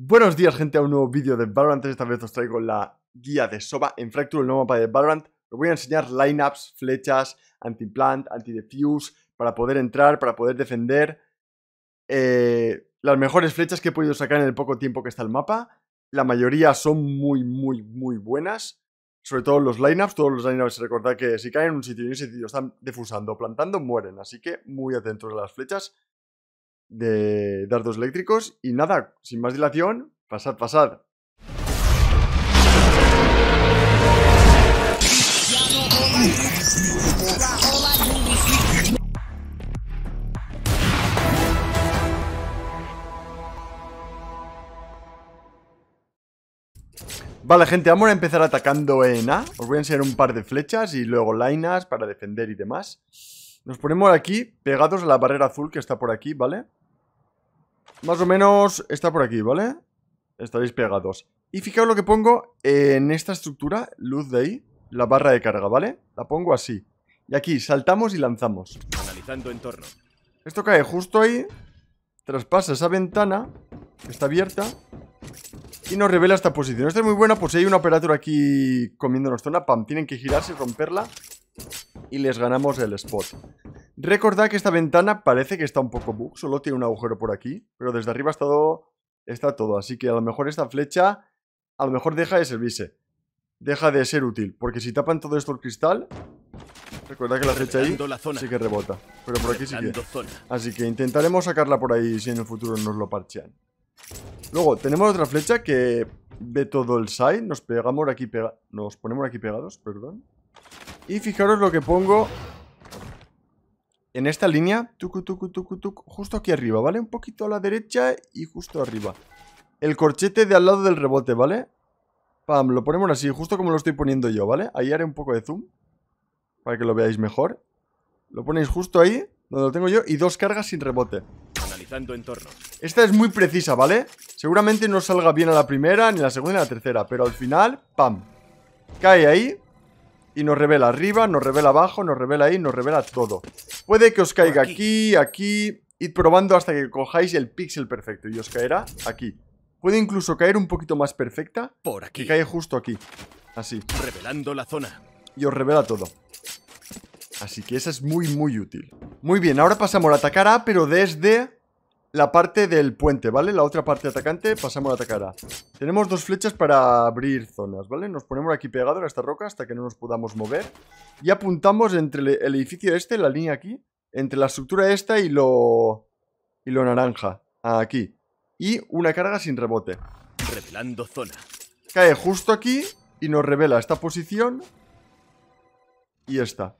Buenos días gente a un nuevo vídeo de Valorant, esta vez os traigo la guía de Soba en Fracture, el nuevo mapa de Valorant. Os voy a enseñar lineups, flechas, anti-plant, anti-defuse, para poder entrar, para poder defender. Eh, las mejores flechas que he podido sacar en el poco tiempo que está el mapa. La mayoría son muy, muy, muy buenas. Sobre todo los lineups, todos los lineups, recordad que si caen en un sitio y en sitio están defusando o plantando, mueren. Así que muy atentos a las flechas de dardos eléctricos. Y nada, sin más dilación, pasad, pasad. Vale, gente, vamos a empezar atacando en A. Os voy a enseñar un par de flechas y luego linas para defender y demás. Nos ponemos aquí, pegados a la barrera azul que está por aquí, ¿vale? Más o menos está por aquí, ¿vale? Estaréis pegados. Y fijaos lo que pongo en esta estructura, luz de ahí, la barra de carga, ¿vale? La pongo así. Y aquí, saltamos y lanzamos. Analizando entorno. Esto cae justo ahí, traspasa esa ventana, que está abierta, y nos revela esta posición. Esto es muy buena, pues si hay un operador aquí comiéndonos zona, pam, tienen que girarse, y romperla y les ganamos el spot. Recordad que esta ventana parece que está un poco bug, solo tiene un agujero por aquí, pero desde arriba está todo, está todo, así que a lo mejor esta flecha a lo mejor deja de servirse, deja de ser útil, porque si tapan todo esto el cristal, recuerda que la flecha ahí sí que rebota, pero por aquí sí que... Así que intentaremos sacarla por ahí si en el futuro nos lo parchean. Luego, tenemos otra flecha que ve todo el side, nos pegamos aquí, nos ponemos aquí pegados, perdón. Y fijaros lo que pongo en esta línea, justo aquí arriba, ¿vale? Un poquito a la derecha y justo arriba. El corchete de al lado del rebote, ¿vale? Pam, lo ponemos así, justo como lo estoy poniendo yo, ¿vale? Ahí haré un poco de zoom para que lo veáis mejor. Lo ponéis justo ahí, donde lo tengo yo, y dos cargas sin rebote. Analizando entorno. Esta es muy precisa, ¿vale? Seguramente no salga bien a la primera, ni a la segunda, ni a la tercera, pero al final, pam. Cae ahí y nos revela arriba, nos revela abajo, nos revela ahí, nos revela todo. Puede que os caiga aquí, aquí, id probando hasta que cojáis el pixel perfecto y os caerá aquí. Puede incluso caer un poquito más perfecta. Por aquí. cae justo aquí. Así. Revelando la zona. Y os revela todo. Así que esa es muy, muy útil. Muy bien, ahora pasamos a atacar A, pero desde la parte del puente, ¿vale? La otra parte atacante, pasamos a atacar a. Tenemos dos flechas para abrir zonas, ¿vale? Nos ponemos aquí pegados a esta roca hasta que no nos podamos mover. Y apuntamos entre el edificio este, la línea aquí, entre la estructura esta y lo... y lo naranja, aquí. Y una carga sin rebote. Revelando zona. Cae justo aquí y nos revela esta posición y esta.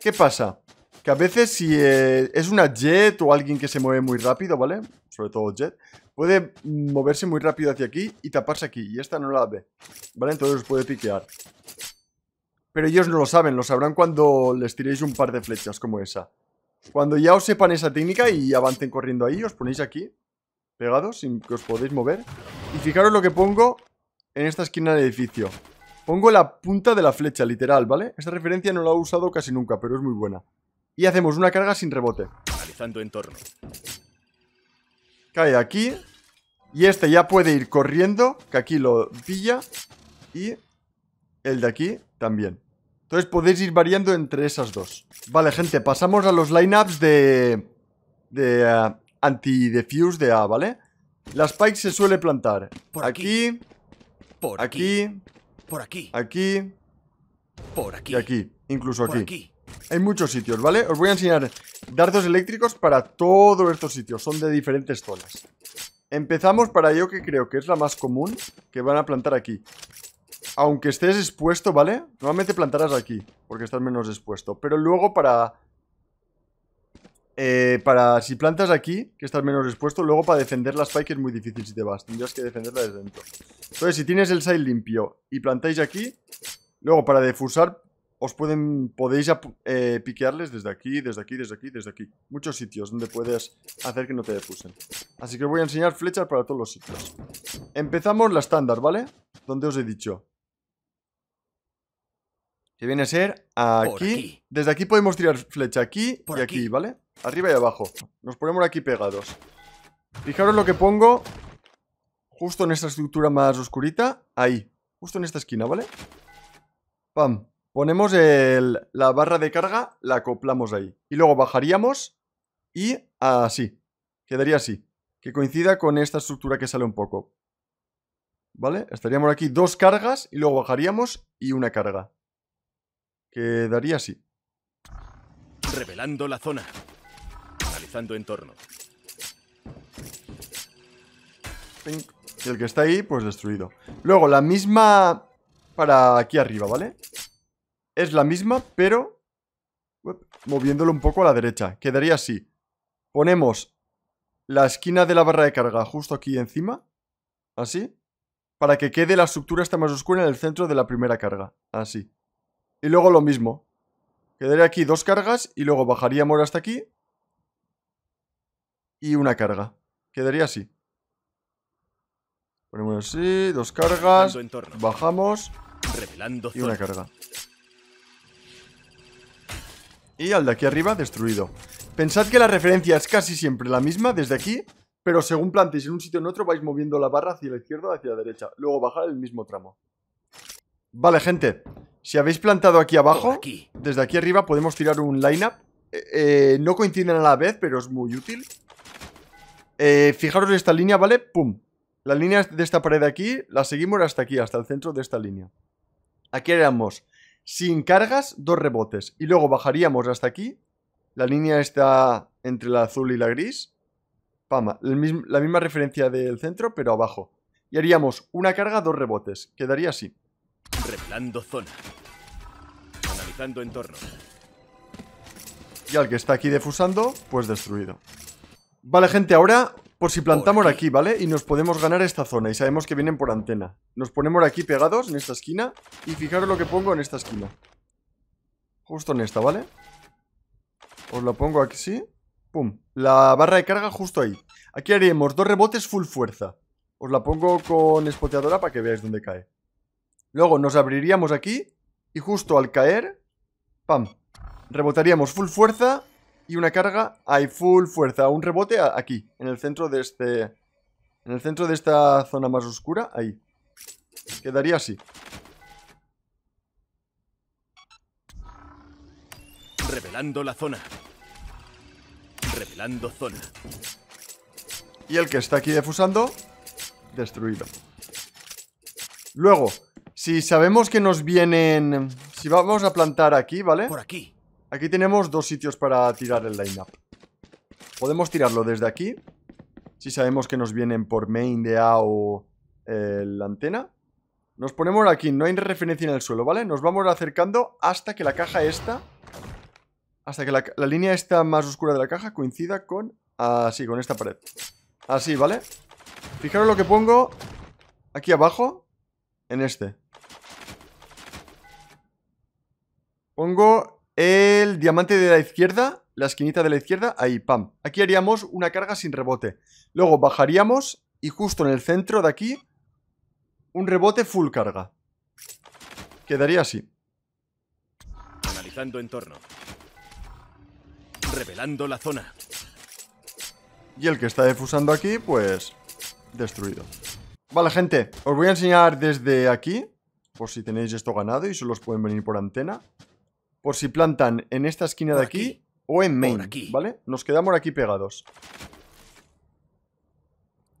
¿Qué pasa? Que a veces si eh, es una jet o alguien que se mueve muy rápido, ¿vale? Sobre todo jet. Puede moverse muy rápido hacia aquí y taparse aquí. Y esta no la ve. ¿Vale? Entonces os puede piquear. Pero ellos no lo saben. Lo sabrán cuando les tiréis un par de flechas como esa. Cuando ya os sepan esa técnica y avancen corriendo ahí, os ponéis aquí. Pegados, sin que os podéis mover. Y fijaros lo que pongo en esta esquina del edificio. Pongo la punta de la flecha, literal, ¿vale? Esta referencia no la he usado casi nunca, pero es muy buena. Y hacemos una carga sin rebote. Analizando entorno. Cae aquí. Y este ya puede ir corriendo, que aquí lo pilla. Y el de aquí también. Entonces podéis ir variando entre esas dos. Vale, gente, pasamos a los lineups de... De ah, anti-defuse de A, ¿vale? La Spike se suele plantar. Por aquí. aquí por aquí, Por aquí. Aquí. Por aquí. Y aquí. Incluso aquí. Hay muchos sitios, ¿vale? Os voy a enseñar dardos eléctricos para todos estos sitios. Son de diferentes zonas. Empezamos para ello que creo que es la más común que van a plantar aquí. Aunque estés expuesto, ¿vale? Normalmente plantarás aquí, porque estás menos expuesto. Pero luego para... Eh, para si plantas aquí, que estás menos expuesto, luego para defender la spike es muy difícil si te vas. Tendrías que defenderla desde dentro. Entonces, si tienes el side limpio y plantáis aquí, luego para defusar os pueden, podéis eh, piquearles desde aquí, desde aquí, desde aquí, desde aquí. Muchos sitios donde puedes hacer que no te depusen. Así que os voy a enseñar flechas para todos los sitios. Empezamos la estándar, ¿vale? Donde os he dicho. Que viene a ser aquí. Desde aquí podemos tirar flecha aquí y aquí, ¿vale? Arriba y abajo. Nos ponemos aquí pegados. Fijaros lo que pongo justo en esta estructura más oscurita. Ahí. Justo en esta esquina, ¿vale? Pam. Ponemos la barra de carga, la acoplamos ahí. Y luego bajaríamos y así. Quedaría así. Que coincida con esta estructura que sale un poco. ¿Vale? Estaríamos aquí dos cargas y luego bajaríamos y una carga. Quedaría así. Revelando la zona. Analizando entorno. Y el que está ahí, pues destruido. Luego, la misma para aquí arriba, ¿vale? es la misma, pero moviéndolo un poco a la derecha. Quedaría así. Ponemos la esquina de la barra de carga justo aquí encima, así, para que quede la estructura esta más oscura en el centro de la primera carga, así. Y luego lo mismo. Quedaría aquí dos cargas y luego bajaríamos hasta aquí y una carga. Quedaría así. Ponemos así, dos cargas, bajamos y una carga. Y al de aquí arriba, destruido. Pensad que la referencia es casi siempre la misma desde aquí, pero según plantéis en un sitio en otro vais moviendo la barra hacia la izquierda o hacia la derecha. Luego bajar el mismo tramo. Vale, gente. Si habéis plantado aquí abajo, desde aquí arriba podemos tirar un line-up. Eh, eh, no coinciden a la vez, pero es muy útil. Eh, fijaros esta línea, ¿vale? ¡Pum! La línea de esta pared de aquí la seguimos hasta aquí, hasta el centro de esta línea. Aquí haríamos sin cargas, dos rebotes. Y luego bajaríamos hasta aquí. La línea está entre la azul y la gris. Pama, la misma referencia del centro, pero abajo. Y haríamos una carga, dos rebotes. Quedaría así. Revelando zona. Analizando entorno. Y al que está aquí defusando, pues destruido. Vale, gente, ahora por si plantamos aquí. ¿vale? Y nos podemos ganar esta zona y sabemos que vienen por antena. Nos ponemos aquí pegados en esta esquina y fijaros lo que pongo en esta esquina. Justo en esta, ¿vale? Os la pongo aquí, ¿sí? Pum. La barra de carga justo ahí. Aquí haríamos dos rebotes full fuerza. Os la pongo con espoteadora para que veáis dónde cae. Luego nos abriríamos aquí y justo al caer, pam, rebotaríamos full fuerza y una carga, hay full fuerza, un rebote aquí, en el centro de este... En el centro de esta zona más oscura, ahí. Quedaría así. Revelando la zona. Revelando zona. Y el que está aquí defusando, destruido. Luego, si sabemos que nos vienen... Si vamos a plantar aquí, ¿vale? Por aquí. Aquí tenemos dos sitios para tirar el line-up. Podemos tirarlo desde aquí. Si sabemos que nos vienen por main de A o eh, la antena. Nos ponemos aquí, no hay referencia en el suelo, ¿vale? Nos vamos acercando hasta que la caja esta... Hasta que la, línea esta más oscura de la caja coincida con... Así, con esta pared. Así, ¿vale? Fijaros lo que pongo aquí abajo, en este. Pongo el diamante de la izquierda, la esquinita de la izquierda, ahí, pam. Aquí haríamos una carga sin rebote. Luego bajaríamos y justo en el centro de aquí, un rebote full carga. Quedaría así. Analizando entorno. Revelando la zona. Y el que está defusando aquí, pues... Destruido. Vale, gente. Os voy a enseñar desde aquí. Por si tenéis esto ganado y solo os pueden venir por antena por si plantan en esta esquina de aquí, o en main, ¿vale? Nos quedamos aquí pegados.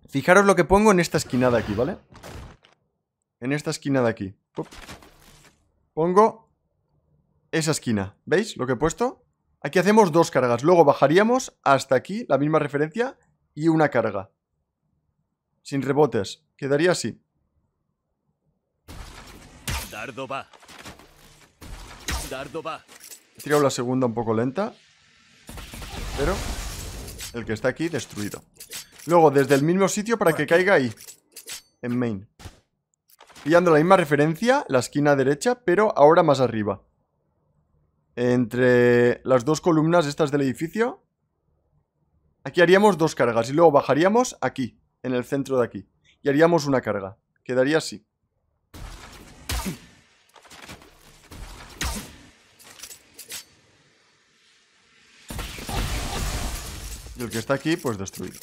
Fijaros lo que pongo en esta esquina de aquí, ¿vale? En esta esquina de aquí. Pongo esa esquina. ¿Veis lo que he puesto? Aquí hacemos dos cargas. Luego bajaríamos hasta aquí, la misma referencia, y una carga. Sin rebotes. Quedaría así. Dardo va. He tirado la segunda un poco lenta. Pero el que está aquí destruido. Luego, desde el mismo sitio para que caiga ahí. En main. Pillando la misma referencia, la esquina derecha, pero ahora más arriba. Entre las dos columnas estas del edificio. Aquí haríamos dos cargas y luego bajaríamos aquí, en el centro de aquí. Y haríamos una carga. Quedaría así. el que está aquí, pues destruido.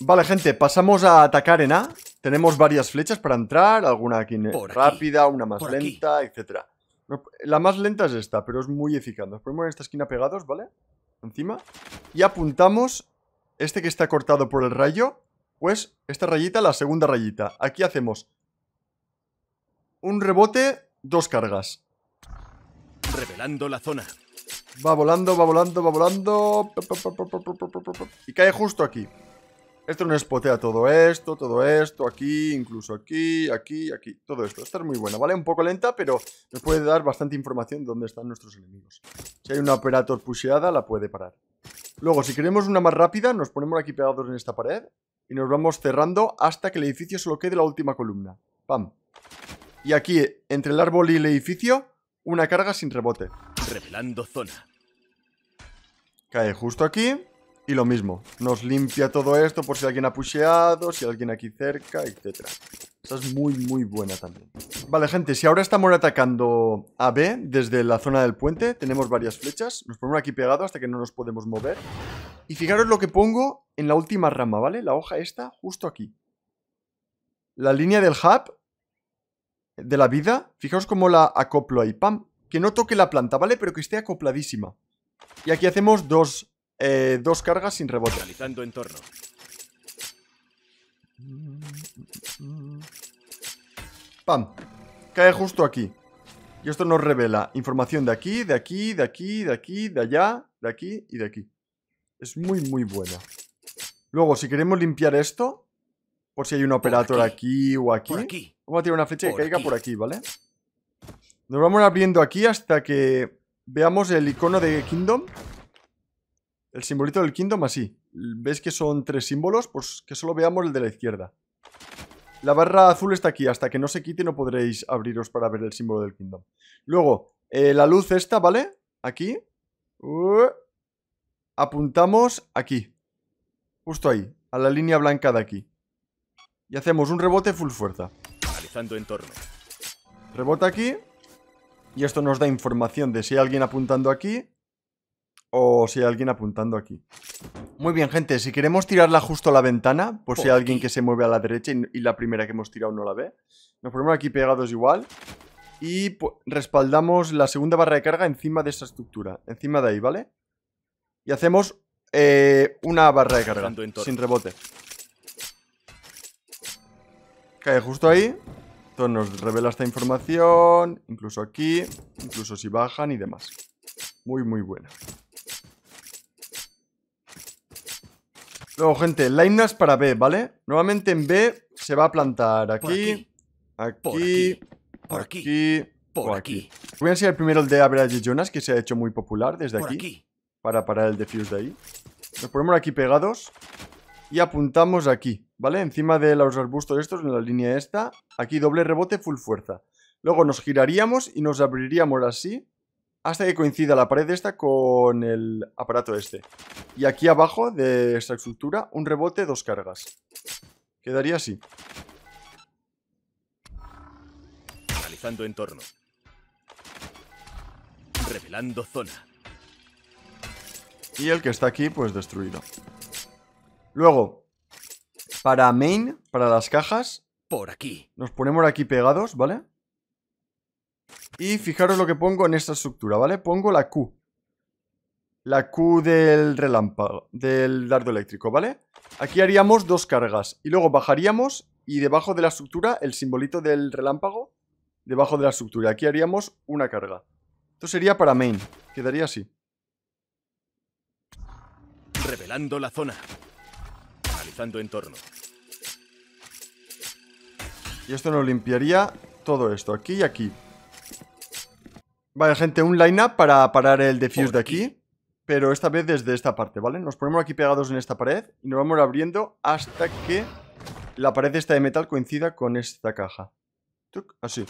Vale, gente, pasamos a atacar en A. Tenemos varias flechas para entrar, alguna aquí, rápida, una más lenta, etcétera. La más lenta es esta, pero es muy eficaz. Nos ponemos en esta esquina pegados, ¿vale? Encima. Y apuntamos este que está cortado por el rayo, pues esta rayita, la segunda rayita. Aquí hacemos un rebote, dos cargas. Revelando la zona. Va volando, va volando, va volando. Y cae justo aquí. Esto nos espotea todo esto, todo esto, aquí, incluso aquí, aquí, aquí. Todo esto. Esta es muy buena, ¿vale? Un poco lenta, pero nos puede dar bastante información de dónde están nuestros enemigos. Si hay una operator pusheada, la puede parar. Luego, si queremos una más rápida, nos ponemos aquí pegados en esta pared y nos vamos cerrando hasta que el edificio solo quede la última columna. ¡Pam! Y aquí, entre el árbol y el edificio, una carga sin rebote. Revelando zona. Cae justo aquí. Y lo mismo, nos limpia todo esto por si alguien ha pusheado, si alguien aquí cerca, etc. Esa es muy, muy buena también. Vale, gente, si ahora estamos atacando a B desde la zona del puente, tenemos varias flechas. Nos ponemos aquí pegados hasta que no nos podemos mover. Y fijaros lo que pongo en la última rama, ¿vale? La hoja esta, justo aquí. La línea del hub, de la vida, fijaos cómo la acoplo ahí, pam, que no toque la planta, ¿vale? Pero que esté acopladísima. Y aquí hacemos dos, eh, dos cargas sin rebote. Realizando entorno. Pam. Cae justo aquí. Y esto nos revela información de aquí, de aquí, de aquí, de aquí, de allá, de aquí y de aquí. Es muy, muy buena. Luego, si queremos limpiar esto, por si hay un operador aquí. o aquí, vamos a tirar una flecha que caiga por aquí, ¿vale? vale nos vamos abriendo aquí hasta que veamos el icono de Kingdom. El simbolito del Kingdom así. ¿Ves que son tres símbolos? Pues que solo veamos el de la izquierda. La barra azul está aquí. Hasta que no se quite no podréis abriros para ver el símbolo del Kingdom. Luego, eh, la luz esta, ¿vale? Aquí. Uh. apuntamos aquí. Justo ahí. A la línea blanca de aquí. Y hacemos un rebote full fuerza. Rebota aquí. Y esto nos da información de si hay alguien apuntando aquí o si hay alguien apuntando aquí. Muy bien, gente, si queremos tirarla justo a la ventana, por, si hay alguien que se mueve a la derecha y, la primera que hemos tirado no la ve, nos ponemos aquí pegados igual y respaldamos la segunda barra de carga encima de esa estructura, encima de ahí, ¿vale? Y hacemos eh, una barra de carga, sin rebote. Cae justo ahí esto nos revela esta información, incluso aquí, incluso si bajan y demás. Muy, muy buena. Luego, gente, Lightnas para B, ¿vale? Nuevamente en B se va a plantar aquí, aquí, por aquí, aquí, por aquí, Voy a enseñar primero el de Average Jonas, que se ha hecho muy popular desde aquí, para parar el defuse de ahí. Nos ponemos aquí pegados y apuntamos aquí. ¿vale? Encima de los arbustos estos, en la línea esta. Aquí doble rebote, full fuerza. Luego nos giraríamos y nos abriríamos así hasta que coincida la pared esta con el aparato este. Y aquí abajo de esta estructura, un rebote, dos cargas. Quedaría así. Analizando entorno. Revelando zona. Y el que está aquí, pues destruido. Luego, para main, para las cajas. Por aquí. Nos ponemos aquí pegados, ¿vale? Y fijaros lo que pongo en esta estructura, ¿vale? Pongo la Q. La Q del relámpago, del dardo eléctrico, ¿vale? Aquí haríamos dos cargas y luego bajaríamos y debajo de la estructura, el simbolito del relámpago, debajo de la estructura. Aquí haríamos una carga. Esto sería para main, quedaría así. Revelando la zona. Analizando entorno. Y esto nos limpiaría todo esto, aquí y aquí. Vale, gente, un line-up para parar el defuse de aquí. Pero esta vez desde esta parte, ¿vale? Nos ponemos aquí pegados en esta pared y nos vamos abriendo hasta que la pared esta de metal coincida con esta caja. así.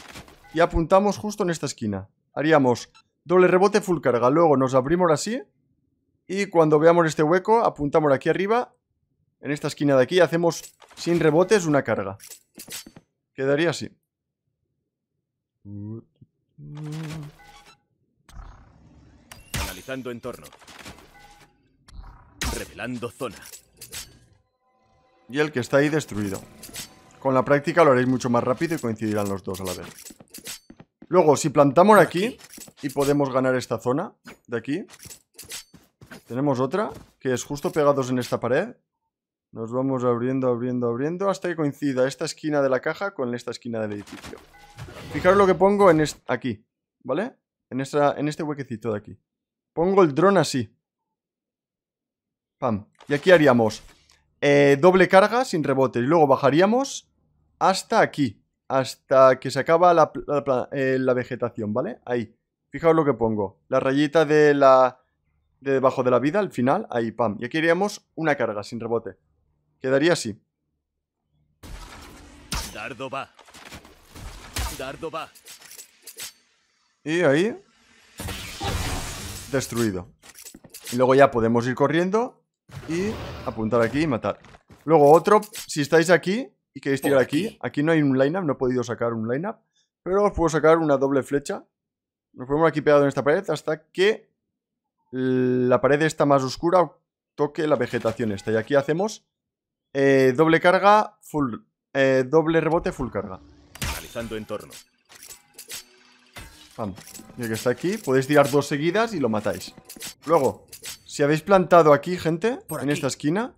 Y apuntamos justo en esta esquina. Haríamos doble rebote, full carga. Luego nos abrimos así. Y cuando veamos este hueco, apuntamos aquí arriba. En esta esquina de aquí hacemos sin rebotes una carga. Quedaría así. Analizando entorno. Revelando zona. Y el que está ahí destruido. Con la práctica lo haréis mucho más rápido y coincidirán los dos a la vez. Luego, si plantamos aquí y podemos ganar esta zona de aquí, tenemos otra que es justo pegados en esta pared nos vamos abriendo, abriendo, abriendo hasta que coincida esta esquina de la caja con esta esquina del edificio. Fijaros lo que pongo en aquí, ¿vale? En, en este huequecito de aquí. Pongo el dron así. Pam. Y aquí haríamos eh, doble carga sin rebote. Y luego bajaríamos hasta aquí. Hasta que se acaba eh, la, vegetación, ¿vale? Ahí. Fijaos lo que pongo. La rayita de la... De debajo de la vida, al final, ahí, pam. Y aquí haríamos una carga sin rebote. Quedaría así. Dardo va. Dardo va. Y ahí. Destruido. Y luego ya podemos ir corriendo y apuntar aquí y matar. Luego otro, si estáis aquí y queréis tirar aquí, aquí no hay un lineup, no he podido sacar un lineup, pero os puedo sacar una doble flecha. Nos ponemos aquí pegados en esta pared hasta que la pared está más oscura toque la vegetación esta. Y aquí hacemos eh, doble carga, full. Eh, doble rebote, full carga. Analizando entorno. vamos Ya que está aquí, podéis tirar dos seguidas y lo matáis. Luego, si habéis plantado aquí, gente, en esta esquina,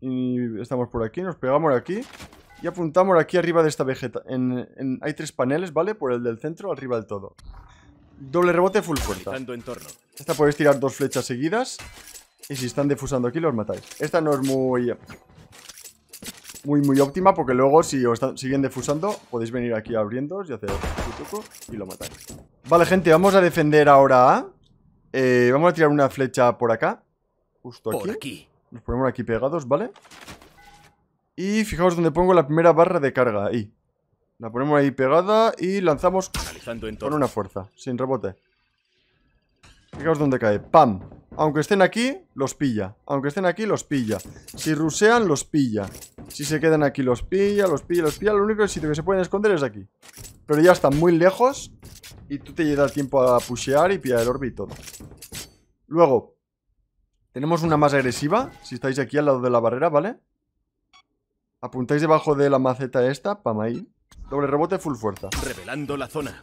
y estamos por aquí, nos pegamos aquí y apuntamos aquí arriba de esta vegeta. hay tres paneles, ¿vale? Por el del centro, arriba del todo. Doble rebote, full entorno Esta podéis tirar dos flechas seguidas y si están defusando aquí los matáis. Esta no es muy muy, muy óptima porque luego si os siguen defusando podéis venir aquí abriéndos y hacer y lo matáis. Vale, gente, vamos a defender ahora eh, vamos a tirar una flecha por acá. Justo aquí. Nos ponemos aquí pegados, ¿vale? Y fijaos donde pongo la primera barra de carga, ahí. La ponemos ahí pegada y lanzamos con una fuerza, sin rebote. Fijaos dónde cae. ¡Pam! Aunque estén aquí, los pilla. Aunque estén aquí, los pilla. Si rusean, los pilla. Si se quedan aquí, los pilla, los pilla, los pilla. Lo único sitio que se pueden esconder es aquí. Pero ya están muy lejos. Y tú te llevas tiempo a pushear y pillar el orbito. todo. Luego, tenemos una más agresiva. Si estáis aquí al lado de la barrera, ¿vale? Apuntáis debajo de la maceta esta, pam ahí. Doble rebote, full fuerza. Revelando la zona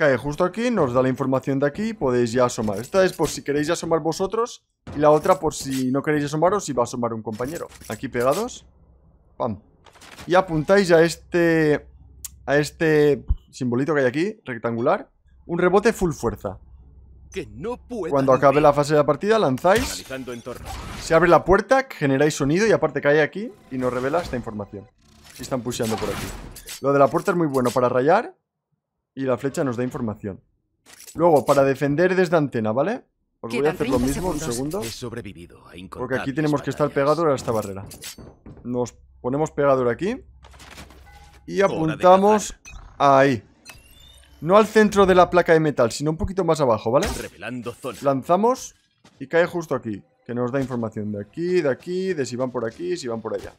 cae justo aquí, nos da la información de aquí y podéis ya asomar. Esta es por si queréis ya asomar vosotros y la otra por si no queréis asomaros y va a asomar un compañero. Aquí pegados. Pam. Y apuntáis a este... A este simbolito que hay aquí, rectangular. Un rebote full fuerza. Que no Cuando acabe la fase de la partida, lanzáis. Se abre la puerta, generáis sonido y aparte cae aquí y nos revela esta información. Y están puseando por aquí. Lo de la puerta es muy bueno para rayar y la flecha nos da información. Luego, para defender desde antena, ¿vale? Os voy a hacer lo mismo, un segundo. Porque aquí tenemos que estar pegador a esta barrera. Nos ponemos pegador aquí. Y apuntamos ahí. No al centro de la placa de metal, sino un poquito más abajo, ¿vale? Lanzamos y cae justo aquí. Que nos da información de aquí, de aquí, de si van por aquí, si van por allá.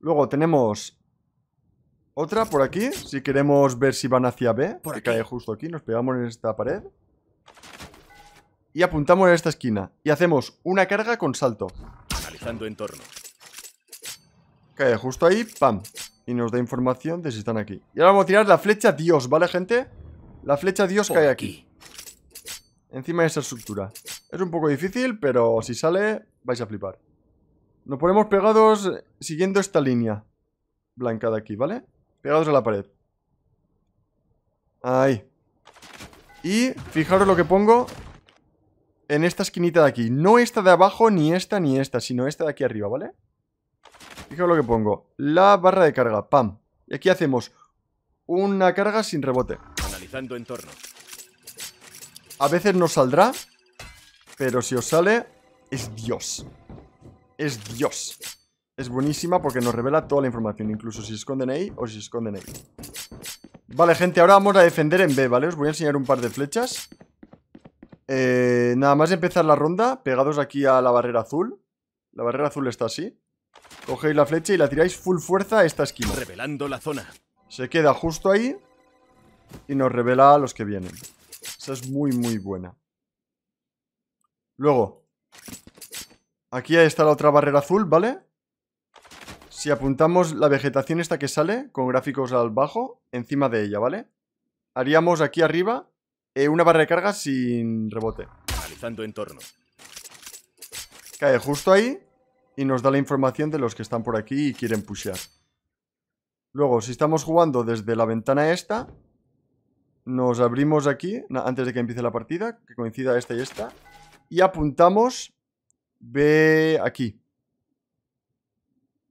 Luego tenemos otra por aquí, si queremos ver si van hacia B, que cae justo aquí, nos pegamos en esta pared. Y apuntamos en esta esquina. Y hacemos una carga con salto. Analizando entorno. Cae justo ahí, pam. Y nos da información de si están aquí. Y ahora vamos a tirar la flecha Dios, ¿vale, gente? La flecha Dios cae aquí. aquí. Encima de esa estructura. Es un poco difícil, pero si sale, vais a flipar. Nos ponemos pegados siguiendo esta línea blanca de aquí, ¿vale? Pegados a la pared. Ahí. Y fijaros lo que pongo en esta esquinita de aquí. No esta de abajo, ni esta, ni esta, sino esta de aquí arriba, ¿vale? Fijaros lo que pongo. La barra de carga, pam. Y aquí hacemos una carga sin rebote. Analizando entorno. A veces no saldrá, pero si os sale, es Dios. Es Dios es buenísima porque nos revela toda la información, incluso si se esconden ahí o si se esconden ahí. Vale, gente, ahora vamos a defender en B, ¿vale? Os voy a enseñar un par de flechas. Eh, nada más empezar la ronda, pegados aquí a la barrera azul. La barrera azul está así. Cogéis la flecha y la tiráis full fuerza a esta esquina. Revelando la zona. Se queda justo ahí y nos revela a los que vienen. Esa es muy, muy buena. Luego, aquí está la otra barrera azul, ¿vale? Si apuntamos la vegetación esta que sale, con gráficos al bajo, encima de ella, ¿vale? Haríamos aquí arriba eh, una barra de carga sin rebote. Analizando entorno. Cae justo ahí y nos da la información de los que están por aquí y quieren pushear. Luego, si estamos jugando desde la ventana esta, nos abrimos aquí, antes de que empiece la partida, que coincida esta y esta, y apuntamos B aquí.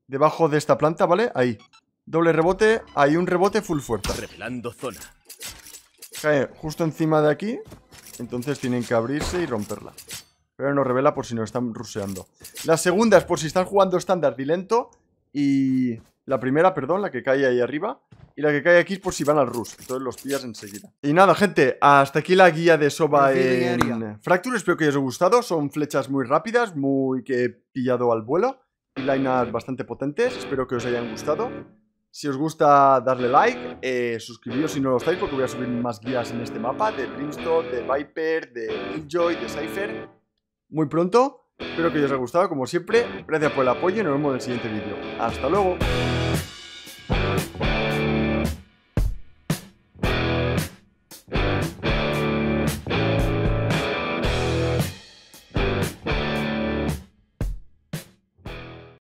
Debajo de esta planta, ¿vale? Ahí. Doble rebote. Hay un rebote full fuerza. Revelando zona. Cae justo encima de aquí. Entonces tienen que abrirse y romperla. Pero no revela por si no están ruseando. La segunda es por si están jugando estándar y lento. Y la primera, perdón, la que cae ahí arriba. Y la que cae aquí es por si van al rush. Entonces los pillas enseguida. Y nada, gente. Hasta aquí la guía de Soba en Fractures Espero que os haya gustado. Son flechas muy rápidas, muy que pillado al vuelo. Liners bastante potentes. Espero que os hayan gustado. Si os gusta, darle like, eh, suscribiros si no lo estáis, porque voy a subir más guías en este mapa de Brimstone, de Viper, de Enjoy, de Cypher. Muy pronto. Espero que os haya gustado, como siempre. Gracias por el apoyo y nos vemos en el siguiente vídeo. ¡Hasta luego!